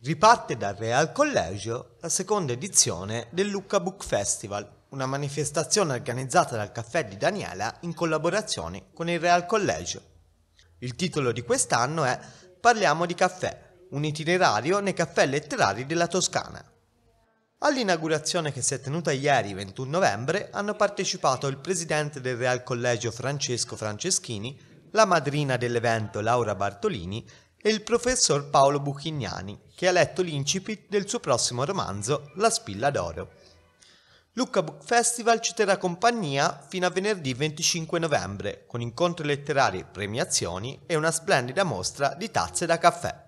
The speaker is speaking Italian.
Riparte dal Real Collegio la seconda edizione del Lucca Book Festival, una manifestazione organizzata dal Caffè di Daniela in collaborazione con il Real Collegio. Il titolo di quest'anno è Parliamo di caffè, un itinerario nei caffè letterari della Toscana. All'inaugurazione che si è tenuta ieri 21 novembre hanno partecipato il presidente del Real Collegio Francesco Franceschini, la madrina dell'evento Laura Bartolini e il professor Paolo Buchignani, che ha letto l'incipit del suo prossimo romanzo La spilla d'oro. Lucca Book Festival ci terrà compagnia fino a venerdì 25 novembre, con incontri letterari, premiazioni e una splendida mostra di tazze da caffè.